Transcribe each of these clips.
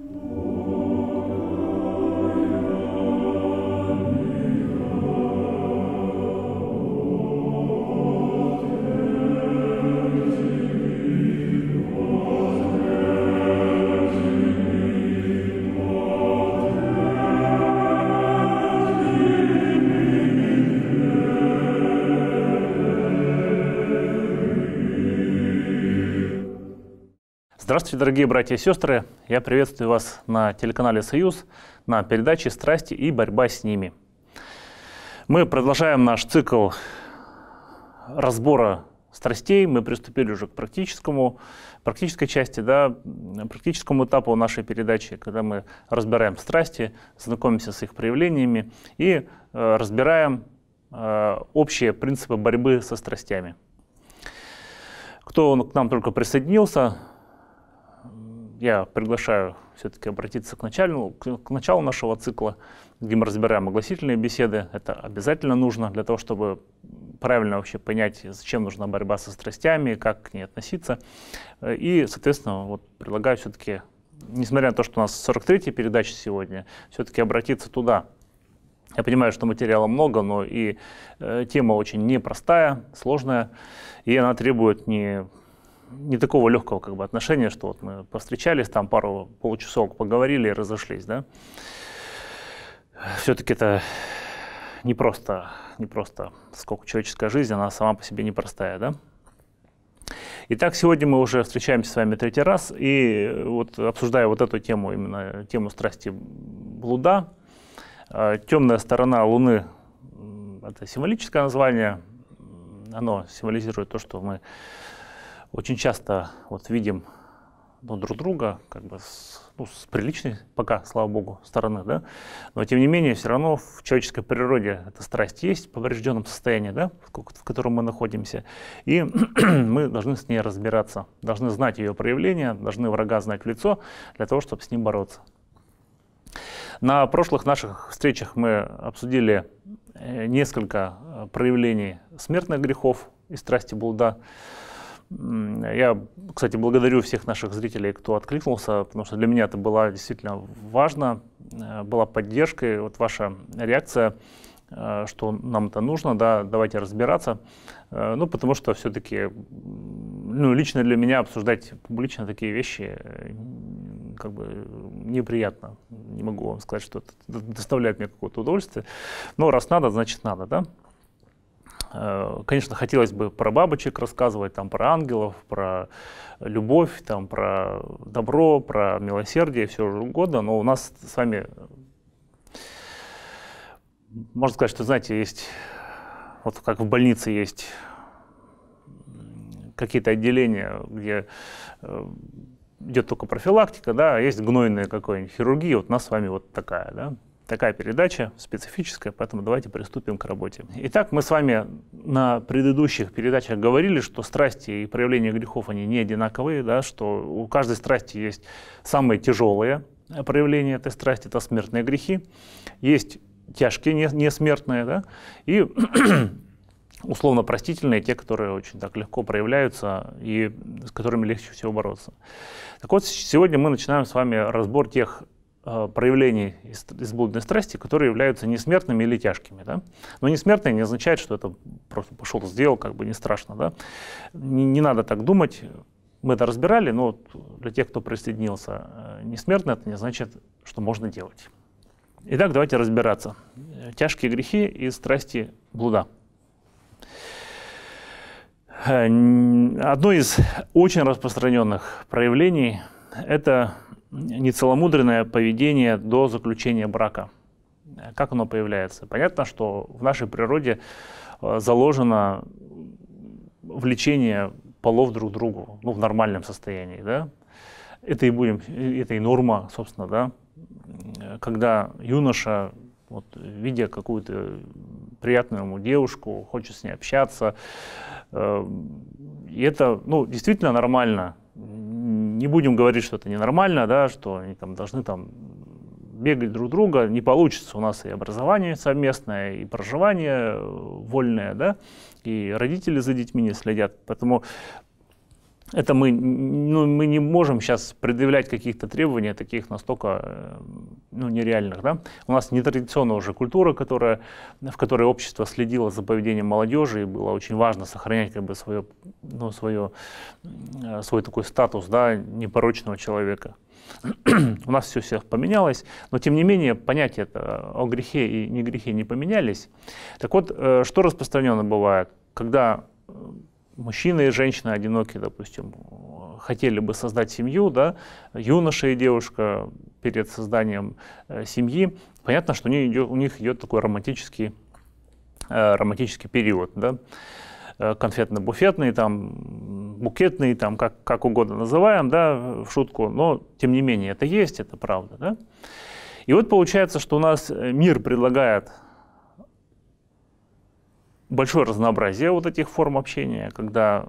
Mm-hmm. Здравствуйте, дорогие братья и сестры! Я приветствую вас на телеканале «Союз» на передаче «Страсти и борьба с ними». Мы продолжаем наш цикл разбора страстей. Мы приступили уже к практическому, практической части, да, практическому этапу нашей передачи, когда мы разбираем страсти, знакомимся с их проявлениями и э, разбираем э, общие принципы борьбы со страстями. Кто к нам только присоединился, я приглашаю все-таки обратиться к, начальному, к началу нашего цикла, где мы разбираем огласительные беседы. Это обязательно нужно для того, чтобы правильно вообще понять, зачем нужна борьба со страстями, как к ней относиться. Э, и, соответственно, вот предлагаю все-таки, несмотря на то, что у нас 43-я передача сегодня, все-таки обратиться туда. Я понимаю, что материала много, но и э, тема очень непростая, сложная, и она требует не не такого легкого как бы, отношения, что вот мы повстречались, там пару полчасов, поговорили и разошлись. Да? Все-таки это не просто, не просто, сколько человеческая жизнь, она сама по себе непростая. Да? Итак, сегодня мы уже встречаемся с вами третий раз, и вот обсуждая вот эту тему, именно тему страсти блуда, э, темная сторона Луны, это символическое название, оно символизирует то, что мы очень часто вот видим ну, друг друга как бы с, ну, с приличной пока, слава богу, стороны, да, но тем не менее все равно в человеческой природе эта страсть есть в поврежденном состоянии, да, в котором мы находимся, и мы должны с ней разбираться, должны знать ее проявления должны врага знать в лицо для того, чтобы с ним бороться. На прошлых наших встречах мы обсудили э, несколько э, проявлений смертных грехов и страсти блуда, я, кстати, благодарю всех наших зрителей, кто откликнулся, потому что для меня это было действительно важно, э, была поддержка, и вот ваша реакция, э, что нам это нужно, да, давайте разбираться. Э, ну, потому что все-таки, ну, лично для меня обсуждать публично такие вещи как бы неприятно. Не могу вам сказать, что это доставляет мне какое-то удовольствие. Но раз надо, значит надо, да? Э, конечно, хотелось бы про бабочек рассказывать, там, про ангелов, про любовь, там, про добро, про милосердие, все угодно, но у нас с вами, можно сказать, что, знаете, есть, вот как в больнице есть какие-то отделения, где э, идет только профилактика, да, а есть гнойная какая-нибудь хирургия, вот у нас с вами вот такая, да такая передача специфическая, поэтому давайте приступим к работе. Итак, мы с вами на предыдущих передачах говорили, что страсти и проявления грехов, они не одинаковые, да, что у каждой страсти есть самые тяжелые проявления этой страсти, это смертные грехи, есть тяжкие, не, несмертные, да, и условно простительные, те, которые очень так легко проявляются и с которыми легче всего бороться. Так вот, сегодня мы начинаем с вами разбор тех Э, проявлений из, страсти, которые являются несмертными или тяжкими. Да? Но несмертные не означает, что это просто пошел, сделал, как бы не страшно. Да? Не, не надо так думать. Мы это разбирали, но для тех, кто присоединился, э, несмертный это не значит, что можно делать. Итак, давайте разбираться. Тяжкие грехи и страсти блуда. Э, одно из очень распространенных проявлений – это нецеломудренное поведение до заключения брака. Как оно появляется? Понятно, что в нашей природе э, заложено влечение полов друг к другу, ну, в нормальном состоянии, да? Это и будем, это и норма, собственно, да? Когда юноша, вот, видя какую-то приятную ему девушку, хочет с ней общаться, э, и это, ну, действительно нормально, не будем говорить, что это ненормально, да, что они там должны там бегать друг друга, не получится. У нас и образование совместное, и проживание э, вольное, да, и родители за детьми не следят. Поэтому это мы, ну, мы не можем сейчас предъявлять каких-то требований таких настолько э, ну, нереальных. Да? У нас нетрадиционная уже культура, которая, в которой общество следило за поведением молодежи, и было очень важно сохранять как бы, свое, ну, свое, э, свой такой статус да, непорочного человека. У нас все всех поменялось, но тем не менее понятия о грехе и не грехе не поменялись. Так вот, э, что распространенно бывает, когда мужчины и женщины одинокие, допустим, хотели бы создать семью, да, юноша и девушка перед созданием э, семьи, понятно, что у них идет, у них идет такой романтический, э, романтический период, да, э, конфетно-буфетный, там, букетный, там, как, как угодно называем, да, в шутку, но, тем не менее, это есть, это правда, да. И вот получается, что у нас э, мир предлагает большое разнообразие вот этих форм общения, когда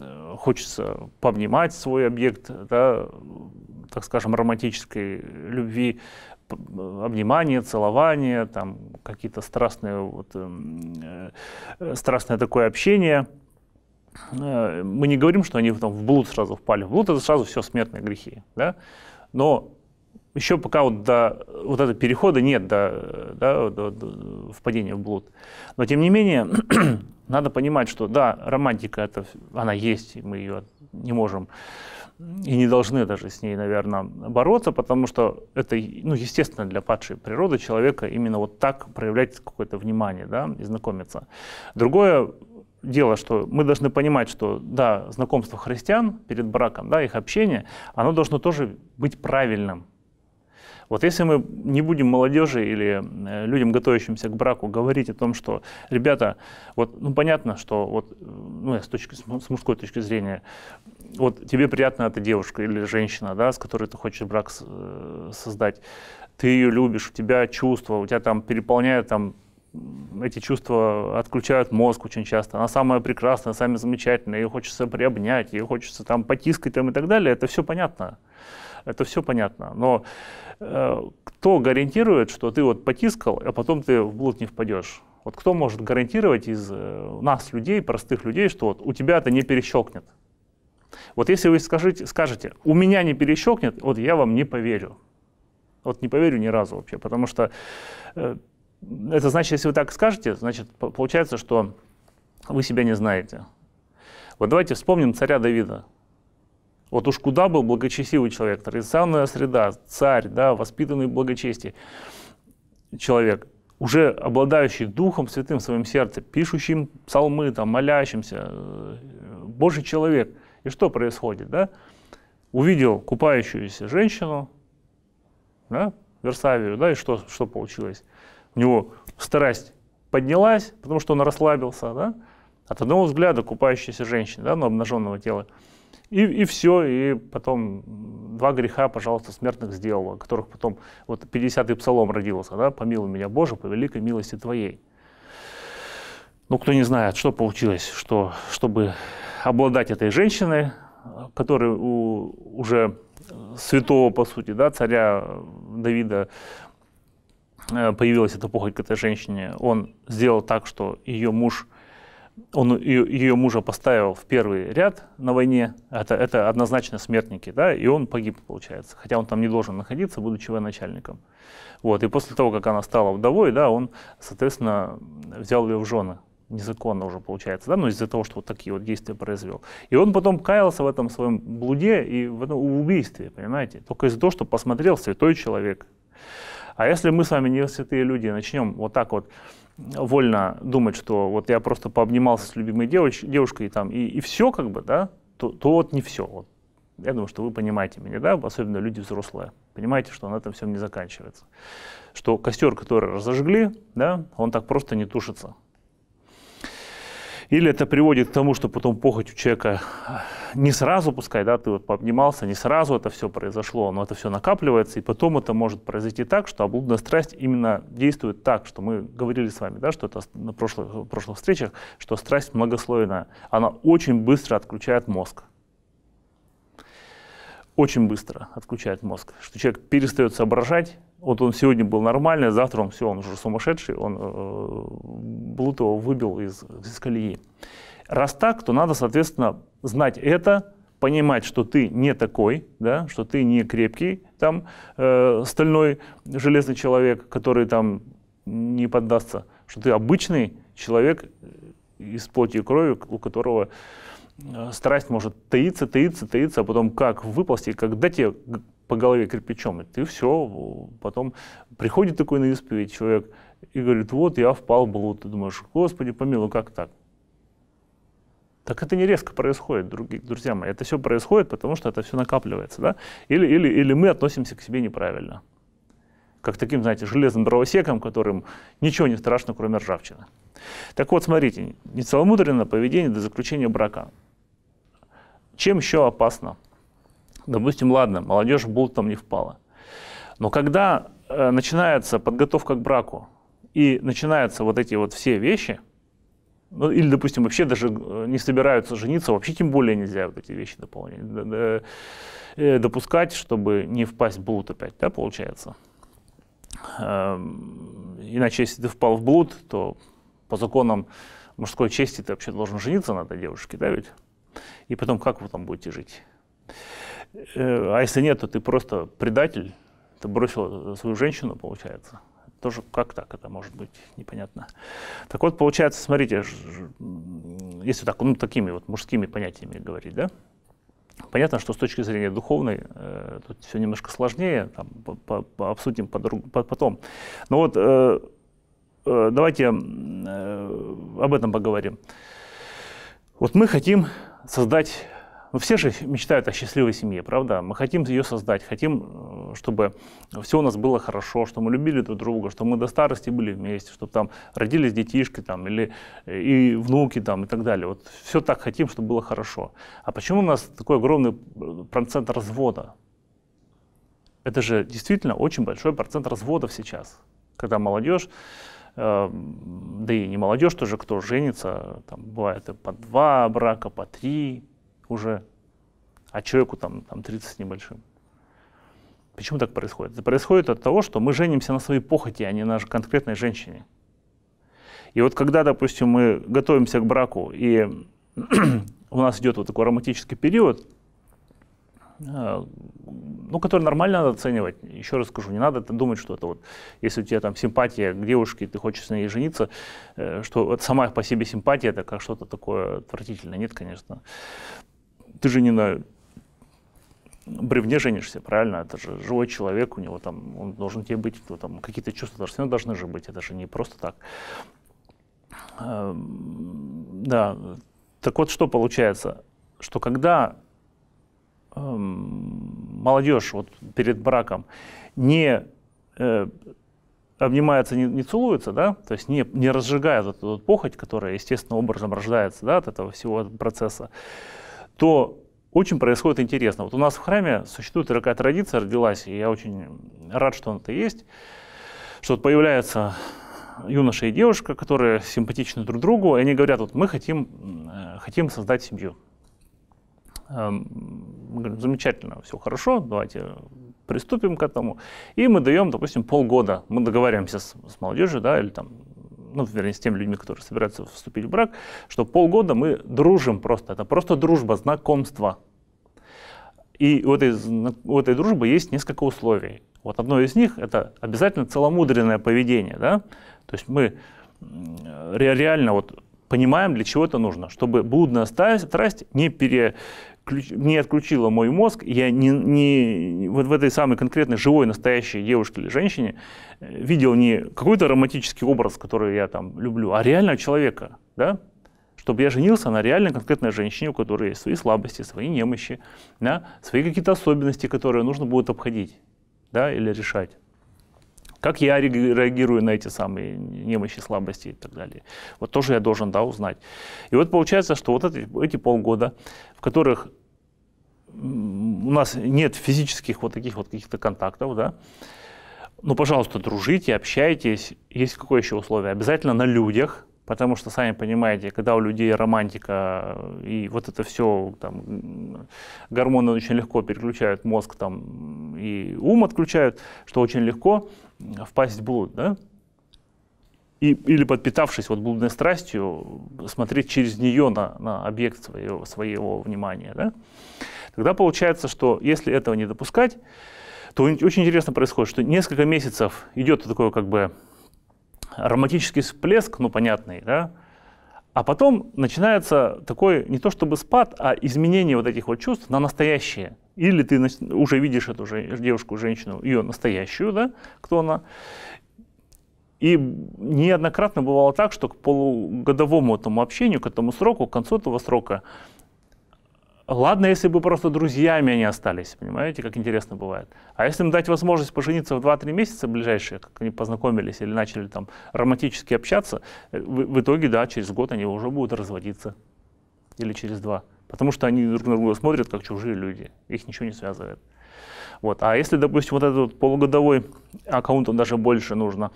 э, хочется пообнимать свой объект, да, так скажем, романтической любви, э, обнимание, целование, там какие-то страстные, вот, э, э, страстное такое общение. Э, мы не говорим, что они там в блуд сразу впали. В блуд это сразу все смертные грехи, да? Но еще пока вот до вот этого перехода нет до, да, до, до впадения в блуд. Но тем не менее, надо понимать, что да, романтика это, она есть, и мы ее не можем и не должны даже с ней, наверное, бороться, потому что это, ну, естественно, для падшей природы человека именно вот так проявлять какое-то внимание, да, и знакомиться. Другое дело, что мы должны понимать, что, да, знакомство христиан перед браком, да, их общение, оно должно тоже быть правильным, вот если мы не будем молодежи или э, людям, готовящимся к браку, говорить о том, что, ребята, вот, ну, понятно, что вот, э, ну, с, точки, с мужской точки зрения, вот тебе приятна эта девушка или женщина, да, с которой ты хочешь брак э, создать, ты ее любишь, у тебя чувства, у тебя там переполняет там эти чувства отключают мозг очень часто. Она самая прекрасная, самая замечательная, ее хочется приобнять, ее хочется там потискать там, и так далее. Это все понятно. Это все понятно. Но э, кто гарантирует, что ты вот потискал, а потом ты в блуд не впадешь? Вот кто может гарантировать из э, нас, людей, простых людей, что вот у тебя это не перещелкнет? Вот если вы скажите, скажете, у меня не перещелкнет, вот я вам не поверю. Вот не поверю ни разу вообще, потому что э, это значит, если вы так скажете, значит, получается, что вы себя не знаете. Вот давайте вспомним царя Давида. Вот уж куда был благочестивый человек, традиционная среда, царь, да, воспитанный в благочестии человек, уже обладающий Духом Святым в своем сердце, пишущим псалмы, там, молящимся, э, Божий человек. И что происходит, да? Увидел купающуюся женщину, да, Версавию, да, и что, что получилось? У него страсть поднялась, потому что он расслабился, да, от одного взгляда купающейся женщины, да, но обнаженного тела. И, и все, и потом два греха, пожалуйста, смертных сделала, которых потом, вот 50-й псалом родился, да, помилуй меня, Боже, по великой милости Твоей. Ну, кто не знает, что получилось, что, чтобы обладать этой женщиной, которая у, уже э, святого, по сути, да, царя э, Давида, э, появилась эта похоть к этой женщине, он сделал так, что ее муж – он ее, ее мужа поставил в первый ряд на войне, это, это однозначно смертники, да, и он погиб, получается, хотя он там не должен находиться, будучи военачальником. Вот, и после того, как она стала вдовой, да, он, соответственно, взял ее в жены, незаконно уже получается, да, но ну, из-за того, что вот такие вот действия произвел. И он потом каялся в этом своем блуде и в этом убийстве, понимаете, только из-за того, что посмотрел святой человек. А если мы с вами не святые люди начнем вот так вот вольно думать, что вот я просто пообнимался с любимой девоч- девушкой там, и, и все как бы, да, то, то вот не все. Вот. Я думаю, что вы понимаете меня, да, особенно люди взрослые, понимаете, что на этом всем не заканчивается. Что костер, который разожгли, да, он так просто не тушится. Или это приводит к тому, что потом похоть у человека а, не сразу, пускай, да, ты вот пообнимался, не сразу это все произошло, но это все накапливается, и потом это может произойти так, что облудная страсть именно действует так, что мы говорили с вами, да, что это на прошлых, прошлых встречах, что страсть многослойная, она очень быстро отключает мозг. Очень быстро отключает мозг, что человек перестает соображать, вот он сегодня был нормальный, завтра он все, он уже сумасшедший, он э, Блутова выбил из, из колеи. Раз так, то надо, соответственно, знать это, понимать, что ты не такой, да, что ты не крепкий, там, э, стальной железный человек, который там не поддастся, что ты обычный человек э, из плоти и крови, у которого э, страсть может таиться, таиться, таиться, а потом как выползти, когда тебе по голове кирпичом, и ты все, потом приходит такой на исповедь человек и говорит, вот я впал в блуд, ты думаешь, господи, помилуй, как так? Так это не резко происходит, друзья мои. Это все происходит, потому что это все накапливается. Да? Или, или, или мы относимся к себе неправильно. Как таким, знаете, железным дровосеком, которым ничего не страшно, кроме ржавчины. Так вот, смотрите, нецеломудренное поведение до заключения брака. Чем еще опасно? допустим, ладно, молодежь в блуд там не впала. Но когда э, начинается подготовка к браку и начинаются вот эти вот все вещи, ну или, допустим, вообще даже э, не собираются жениться, вообще тем более нельзя вот эти вещи дополнять, э, допускать, чтобы не впасть в блуд опять, да, получается. Эм, иначе, если ты впал в блуд, то по законам мужской чести ты вообще должен жениться на этой девушке, да ведь? И потом, как вы там будете жить? Э, а если нет, то ты просто предатель, ты бросил э, свою женщину, получается. Тоже как так это может быть, непонятно. Так вот, получается, смотрите, если так, ну, такими вот мужскими понятиями говорить, да, Понятно, что с точки зрения духовной э, тут все немножко сложнее, там, по, по, обсудим подруг, по, потом. Но ну вот э, э, давайте э, об этом поговорим. Вот мы хотим создать ну, все же мечтают о счастливой семье, правда? Мы хотим ее создать, хотим, э, чтобы все у нас было хорошо, что мы любили друг друга, что мы до старости были вместе, чтобы там родились детишки там, или э, и внуки там, и так далее. Вот все так хотим, чтобы было хорошо. А почему у нас такой огромный э, процент развода? Это же действительно очень большой процент разводов сейчас, когда молодежь да и не молодежь тоже, кто женится, там бывает и по два брака, по три, уже, а человеку там, там 30 с небольшим. Почему так происходит? Это происходит от того, что мы женимся на своей похоти, а не на конкретной женщине. И вот когда, допустим, мы готовимся к браку, и у нас идет вот такой романтический период, э, ну, который нормально надо оценивать. Еще раз скажу, не надо думать, что это вот, если у тебя там симпатия к девушке, ты хочешь с ней жениться, э, что вот сама по себе симпатия, это как что-то такое отвратительное. Нет, конечно ты же не на бревне женишься, правильно? Это же живой человек, у него там, он должен тебе быть, ну, там какие-то чувства должны, должны же быть, это же не просто так. Э, да, так вот что получается, что когда э, молодежь вот перед браком не э, обнимается, не, не целуется, да, то есть не, не разжигает вот эту похоть, которая естественным образом рождается, да, от этого всего процесса, э, то очень происходит интересно. Вот у нас в храме существует такая традиция, родилась, и я очень рад, что она-то есть, что вот появляется юноша и девушка, которые симпатичны друг другу, и они говорят, вот мы хотим, э, хотим создать семью. Эм, мы говорим, замечательно, все хорошо, давайте приступим к этому. И мы даем, допустим, полгода. Мы договариваемся с, с молодежью, да, или там ну, вернее, с теми людьми, которые собираются вступить в брак, что полгода мы дружим просто. Это просто дружба, знакомство. И у этой, у этой дружбы есть несколько условий. Вот одно из них – это обязательно целомудренное поведение. Да? То есть мы э, реально вот понимаем, для чего это нужно, чтобы блудная страсть не, пере, отключ... не отключила мой мозг, я не, не вот в этой самой конкретной живой настоящей девушке или женщине э, видел не какой-то романтический образ, который я там люблю, а реального человека, да? Чтобы я женился на реальной конкретной женщине, у которой есть свои слабости, свои немощи, да? свои какие-то особенности, которые нужно будет обходить да? или решать. Как я реагирую на эти самые немощи, слабости и так далее. Вот тоже я должен, да, узнать. И вот получается, что вот эти, эти полгода, в которых у нас нет физических вот таких вот каких-то контактов, да, ну, пожалуйста, дружите, общайтесь. Есть какое еще условие? Обязательно на людях, потому что, сами понимаете, когда у людей романтика э, и вот это все, там, гормоны очень легко переключают мозг там, и ум отключают, что очень легко впасть в блуд, да? И, или подпитавшись вот блудной страстью, смотреть через нее на, на объект своего, своего внимания. Да? Тогда получается, что если этого не допускать, то очень интересно происходит, что несколько месяцев идет такое как бы романтический всплеск, ну, понятный, да, а потом начинается такой не то чтобы спад, а изменение вот этих вот чувств на настоящее. Или ты уже видишь эту же девушку, женщину, ее настоящую, да, кто она. И неоднократно бывало так, что к полугодовому этому общению, к этому сроку, к концу этого срока Ладно, если бы просто друзьями они остались, понимаете, как интересно бывает. А если им дать возможность пожениться в 2-3 месяца ближайшие, как они познакомились или начали там романтически общаться, э, в, в итоге, да, через год они уже будут разводиться. Или через два. Потому что они друг на друга смотрят, как чужие люди. Их ничего не связывает. Вот. А если, допустим, вот этот полугодовой аккаунт, он даже больше нужно,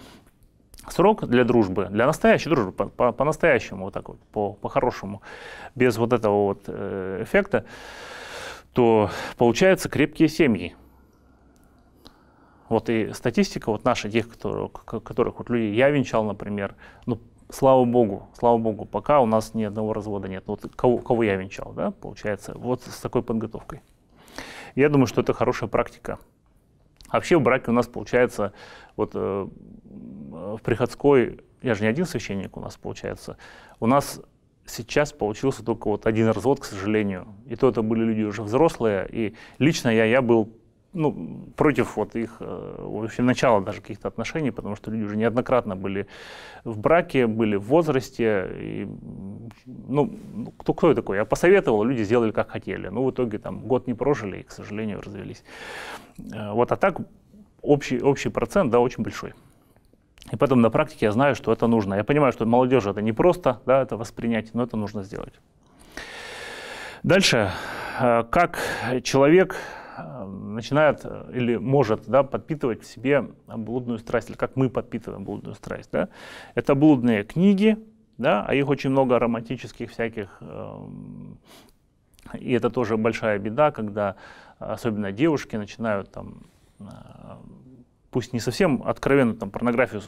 срок для дружбы, для настоящей дружбы, по-настоящему, по, по вот так вот, по-хорошему, по, хорошему, без вот этого вот э, эффекта, то получаются крепкие семьи. Вот и статистика вот наша, тех, которых, которых вот люди я венчал, например, ну, слава богу, слава богу, пока у нас ни одного развода нет. Вот кого, кого я венчал, да, получается, вот с такой подготовкой. Я думаю, что это хорошая практика. Вообще в браке у нас получается, вот э, в приходской, я же не один священник у нас получается, у нас сейчас получился только вот один развод, к сожалению. И то это были люди уже взрослые, и лично я, я был ну, против вот их э, вообще начала даже каких-то отношений, потому что люди уже неоднократно были в браке, были в возрасте. И, ну, кто, кто такой? Я посоветовал, люди сделали как хотели. Ну, в итоге там год не прожили и, к сожалению, развелись. Э, вот, а так общий, общий процент, да, очень большой. И поэтому на практике я знаю, что это нужно. Я понимаю, что молодежи это не просто, да, это воспринять, но это нужно сделать. Дальше, э, как человек э, начинает э, или может да, подпитывать в себе блудную страсть, или как мы подпитываем блудную страсть. Да? Это блудные книги, да, а их очень много романтических всяких, эм, и это тоже большая беда, когда особенно девушки начинают там пусть не совсем откровенно там, порнографию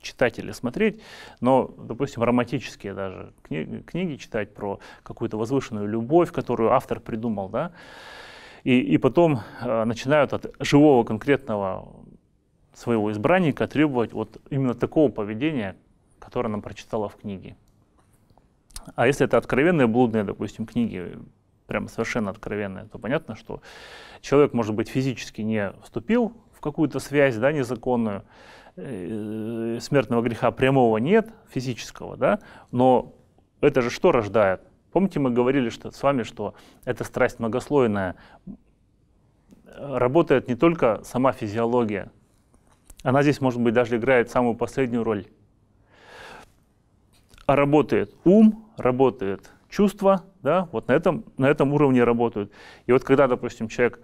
читать или смотреть, но, допустим, романтические даже книги, книги читать про какую-то возвышенную любовь, которую автор придумал, да, и, и потом э, начинают от живого конкретного своего избранника требовать вот именно такого поведения, которое нам прочитала в книге. А если это откровенные блудные, допустим, книги, прям совершенно откровенные, то понятно, что человек, может быть, физически не вступил в какую-то связь да, незаконную, э, смертного греха прямого нет, физического, да, но это же что рождает? Помните, мы говорили что, с вами, что эта страсть многослойная. Работает не только сама физиология, она здесь, может быть, даже играет самую последнюю роль. А работает ум, работает чувство, да, вот на этом, на этом уровне работают. И вот когда, допустим, человек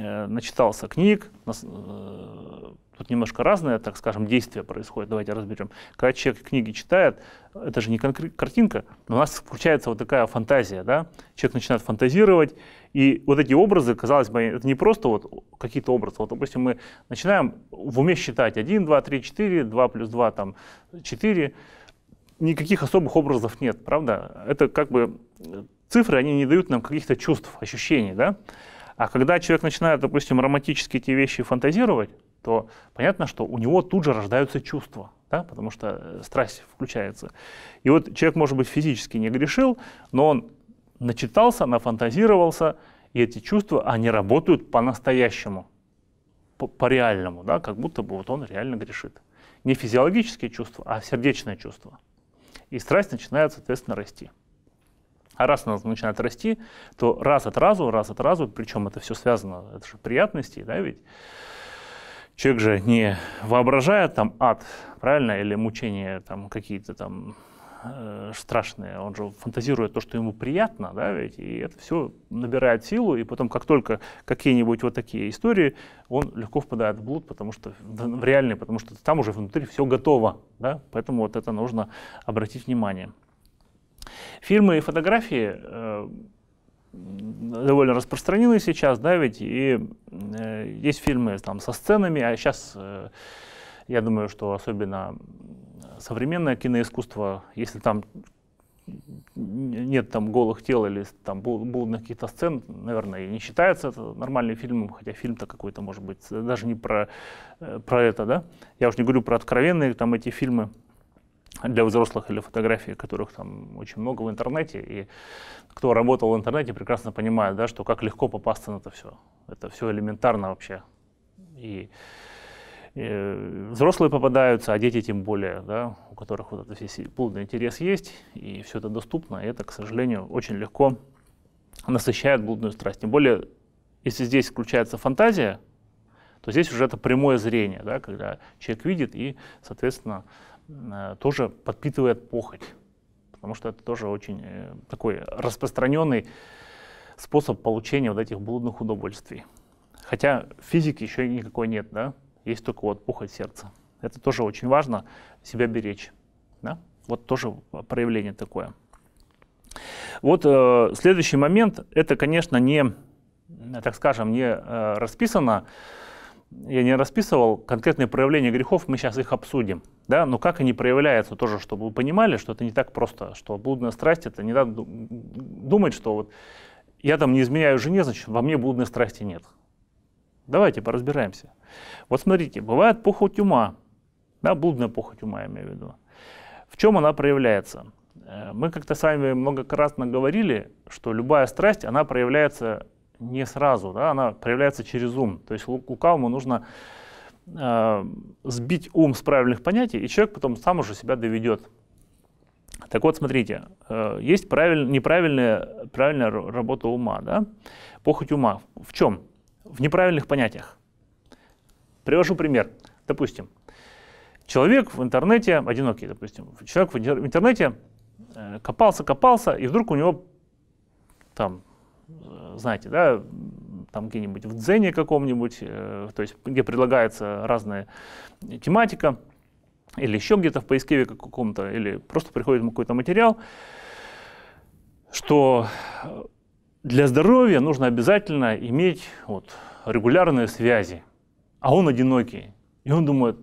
Э, начитался книг, нас, э, тут немножко разное, так скажем, действие происходит, давайте разберем. Когда человек книги читает, это же не картинка, но у нас включается вот такая фантазия, да? Человек начинает фантазировать, и вот эти образы, казалось бы, это не просто вот какие-то образы. Вот, допустим, мы начинаем в уме считать 1, 2, 3, 4, 2 плюс 2, там, 4. Никаких особых образов нет, правда? Это как бы э, цифры, они не дают нам каких-то чувств, ощущений, да? А когда человек начинает, допустим, романтически эти вещи фантазировать, то понятно, что у него тут же рождаются чувства, да, потому что э, страсть включается. И вот человек, может быть, физически не грешил, но он начитался, нафантазировался, и эти чувства, они работают по-настоящему, по-реальному, да, как будто бы вот он реально грешит. Не физиологические чувства, а сердечное чувство, И страсть начинает, соответственно, расти. А раз она начинает расти, то раз от разу, раз от разу, причем это все связано, это же приятности, да, ведь человек же не воображает там ад, правильно, или мучения там какие-то там э, страшные, он же фантазирует то, что ему приятно, да, ведь, и это все набирает силу, и потом, как только какие-нибудь вот такие истории, он легко впадает в блуд, потому что, в реальный, потому что там уже внутри все готово, да, поэтому вот это нужно обратить внимание. Фильмы и фотографии э, довольно распространены сейчас, да, ведь и э, есть фильмы там со сценами, а сейчас, э, я думаю, что особенно современное киноискусство, если там нет там голых тел или там блудных каких-то сцен, наверное, и не считается это нормальным фильмом, хотя фильм-то какой-то, может быть, даже не про, э, про это, да. Я уж не говорю про откровенные там эти фильмы, для взрослых или фотографии, которых там очень много в интернете. И кто работал в интернете, прекрасно понимает, да, что как легко попасться на это все. Это все элементарно вообще. И, и э, взрослые попадаются, а дети тем более, да, у которых вот этот весь полный интерес есть, и все это доступно. И это, к сожалению, очень легко насыщает блудную страсть. Тем более, если здесь включается фантазия, то здесь уже это прямое зрение, да, когда человек видит и, соответственно, Э, тоже подпитывает похоть, потому что это тоже очень э, такой распространенный способ получения вот этих блудных удовольствий. Хотя физики еще никакой нет, да? Есть только вот похоть сердца. Это тоже очень важно себя беречь. Да? Вот тоже проявление такое. Вот э, следующий момент, это, конечно, не, так скажем, не э, расписано, я не расписывал конкретные проявления грехов, мы сейчас их обсудим. Да? Но как они проявляются, тоже, чтобы вы понимали, что это не так просто, что блудная страсть, это не надо думать, что вот я там не изменяю жене, значит, во мне блудной страсти нет. Давайте поразбираемся. Вот смотрите, бывает похоть ума, да, блудная похоть ума, я имею в виду. В чем она проявляется? Э, мы как-то с вами многократно говорили, что любая страсть, она проявляется не сразу, да, она проявляется через ум. То есть лукавому нужно э, сбить ум с правильных понятий, и человек потом сам уже себя доведет. Так вот, смотрите, э, есть правиль, неправильная, правильная работа ума, да? похоть ума. В чем? В неправильных понятиях. Привожу пример. Допустим, человек в интернете, одинокий, допустим, человек в интернете э, копался, копался, и вдруг у него там Э, знаете, да, там где-нибудь в дзене каком-нибудь, э, то есть где предлагается разная тематика, или еще где-то в поисковике каком-то, или просто приходит какой-то материал, что для здоровья нужно обязательно иметь вот, регулярные связи, а он одинокий. И он думает,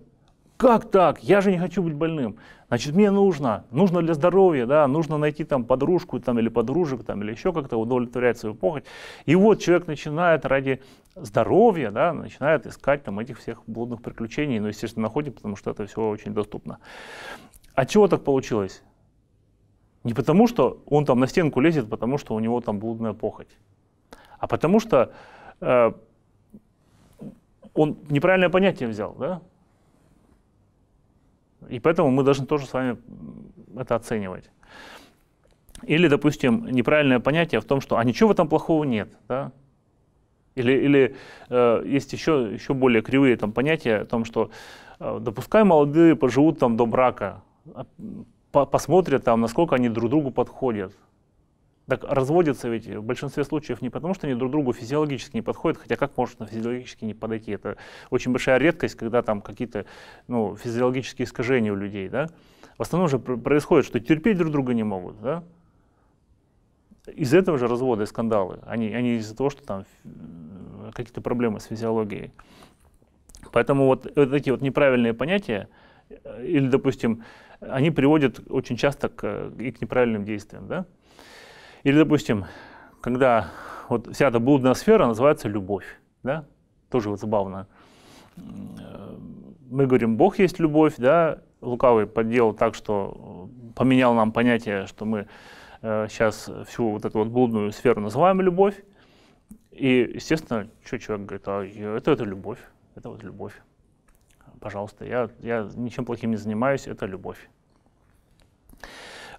как так? Я же не хочу быть больным. Значит, мне нужно, нужно для здоровья, да, нужно найти там подружку там, или подружек, там, или еще как-то удовлетворять свою похоть. И вот человек начинает ради здоровья, да, начинает искать там этих всех блудных приключений, но ну, естественно, находит, потому что это все очень доступно. А чего так получилось? Не потому, что он там на стенку лезет, потому что у него там блудная похоть, а потому что э, он неправильное понятие взял, да, и поэтому мы должны тоже с вами это оценивать. Или, допустим, неправильное понятие в том, что «а ничего в этом плохого нет». Да? Или, или э, есть еще, еще более кривые там, понятия о том, что э, допускай молодые поживут там до брака, а, по посмотрят там, насколько они друг другу подходят, так разводятся ведь в большинстве случаев не потому, что они друг другу физиологически не подходят, хотя как можно физиологически не подойти? Это очень большая редкость, когда там какие-то ну, физиологические искажения у людей. Да? В основном же происходит, что терпеть друг друга не могут. Да? Из этого же разводы скандалы, Они они из-за того, что там э, какие-то проблемы с физиологией. Поэтому вот, э, вот такие вот неправильные понятия, э, или, допустим, они приводят очень часто к, и к неправильным действиям. Да? Или, допустим, когда вот вся эта блудная сфера называется любовь, да, тоже вот забавно. Э, мы говорим, Бог есть любовь, да, лукавый подделал так, что э, поменял нам понятие, что мы сейчас э, всю вот эту вот блудную сферу называем любовь. И, естественно, что человек говорит, а это, это любовь, это вот любовь. Пожалуйста, я, я ничем плохим не занимаюсь, это любовь.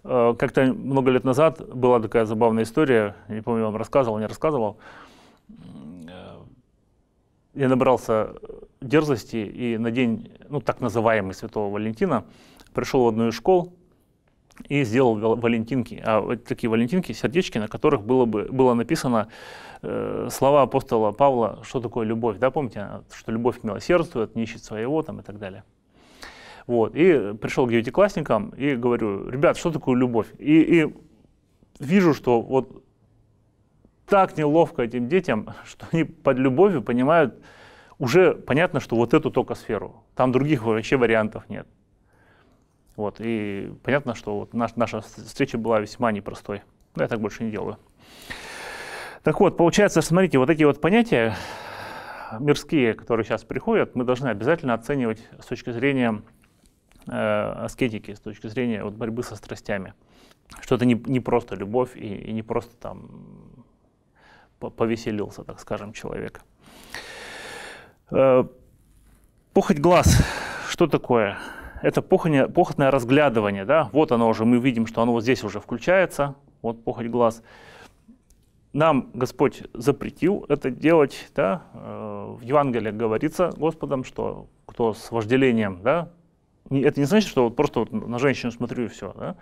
Э, как-то много лет назад была такая забавная история, не помню, вам рассказывал, не рассказывал. Э, я набрался дерзости и на день, ну, так называемый Святого Валентина, пришел в одну из школ и сделал валентинки, а вот такие валентинки, сердечки, на которых было, бы, было написано э, слова апостола Павла, что такое любовь, да, помните, что любовь милосердствует, не своего там и так далее. Вот. И пришел к девятиклассникам и говорю, ребят, что такое любовь? И, и вижу, что вот так неловко этим детям, что они под любовью понимают, уже понятно, что вот эту только сферу. Там других вообще вариантов нет. Вот, и понятно, что вот наш, наша встреча была весьма непростой. Но я так больше не делаю. Так вот, получается, смотрите, вот эти вот понятия мирские, которые сейчас приходят, мы должны обязательно оценивать с точки зрения э, аскетики с точки зрения вот, борьбы со страстями. Что это не, не просто любовь и, и не просто там повеселился, так скажем, человек. Э, похоть глаз. Что такое? Это похоть, похотное разглядывание. Да? Вот оно уже, мы видим, что оно вот здесь уже включается. Вот похоть глаз нам Господь запретил это делать. Да? Э, в Евангелии говорится Господом, что кто с вожделением да, это не значит, что вот просто вот на женщину смотрю и все. Да?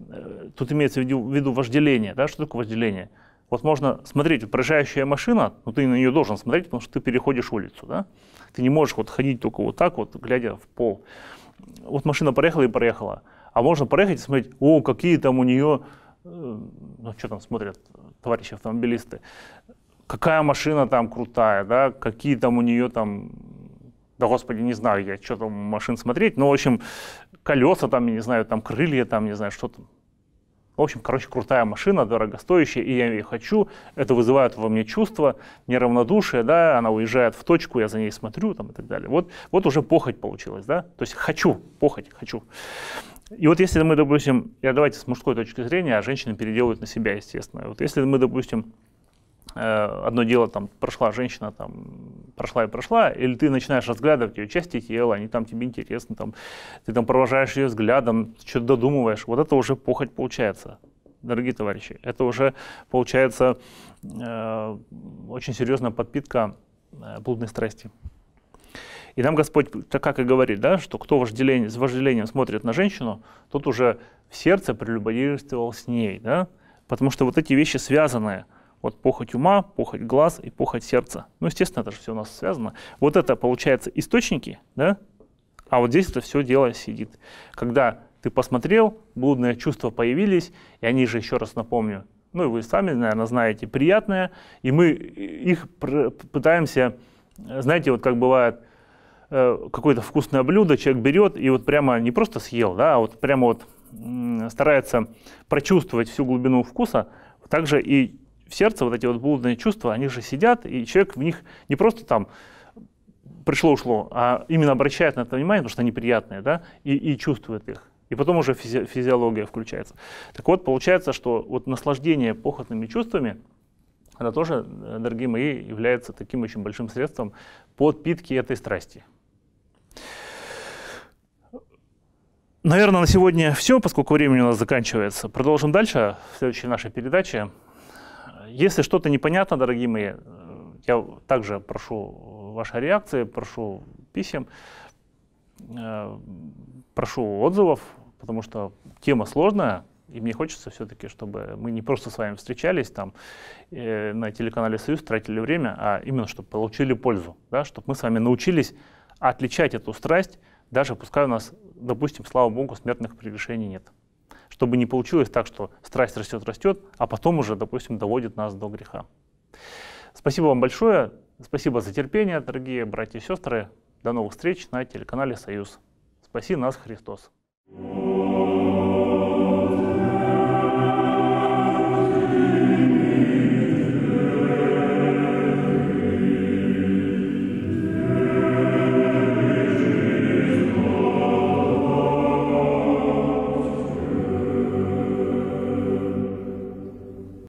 Э, тут имеется в виду, в виду вожделение. Да? Что такое вожделение? Вот можно смотреть, проезжающая машина, но ну, ты на нее должен смотреть, потому что ты переходишь улицу. Да? Ты не можешь вот ходить только вот так, вот, глядя в пол. Вот машина проехала и проехала. А можно проехать и смотреть, о, какие там у нее, э, ну что там смотрят товарищи автомобилисты, какая машина там крутая, да, какие там у нее там да господи, не знаю я, что там машин смотреть, но, в общем, колеса там, я не знаю, там крылья там, не знаю, что там. В общем, короче, крутая машина, дорогостоящая, и я ее хочу, это вызывает во мне чувство неравнодушие, да, она уезжает в точку, я за ней смотрю там и так далее. Вот, вот уже похоть получилась, да, то есть хочу, похоть, хочу. И вот если мы, допустим, я давайте с мужской точки зрения, а женщины переделывают на себя, естественно. Вот если мы, допустим, Э, одно дело, там, прошла женщина, там, прошла и прошла, или ты начинаешь разглядывать ее части тела, они там тебе интересны, там, ты там провожаешь ее взглядом, что-то додумываешь. Вот это уже похоть получается, дорогие товарищи. Это уже получается э, очень серьезная подпитка э, блудной страсти. И нам Господь так как и говорит, да, что кто вожделение, с вожделением смотрит на женщину, тот уже в сердце прелюбодействовал с ней. Да? Потому что вот эти вещи связанные. Вот похоть ума, похоть глаз и похоть сердца. Ну, естественно, это же все у нас связано. Вот это, получается, источники, да? А вот здесь это все дело сидит. Когда ты посмотрел, блудные чувства появились, и они же, еще раз напомню, ну и вы сами, наверное, знаете, приятные, и мы э, их пытаемся, знаете, вот как бывает, э, какое-то вкусное блюдо человек берет и вот прямо не просто съел, да, а вот прямо вот старается прочувствовать всю глубину вкуса, также и в сердце вот эти вот блудные чувства, они же сидят, и человек в них не просто там пришло-ушло, а именно обращает на это внимание, потому что они приятные, да, и, и чувствует их. И потом уже физи физиология включается. Так вот, получается, что вот наслаждение похотными чувствами, она тоже, э, дорогие мои, является таким очень большим средством подпитки этой страсти. Наверное, на сегодня все, поскольку время у нас заканчивается. Продолжим дальше в следующей нашей передаче. Если что-то непонятно, дорогие мои, э, я также прошу вашей реакции, прошу писем, э, прошу отзывов, потому что тема сложная, и мне хочется все-таки, чтобы мы не просто с вами встречались там э, на телеканале «Союз», тратили время, а именно, чтобы получили пользу, да, чтобы мы с вами научились отличать эту страсть, даже пускай у нас, допустим, слава богу, смертных прегрешений нет чтобы не получилось так, что страсть растет, растет, а потом уже, допустим, доводит нас до греха. Спасибо вам большое, спасибо за терпение, дорогие братья и сестры. До новых встреч на телеканале «Союз». Спаси нас, Христос! thank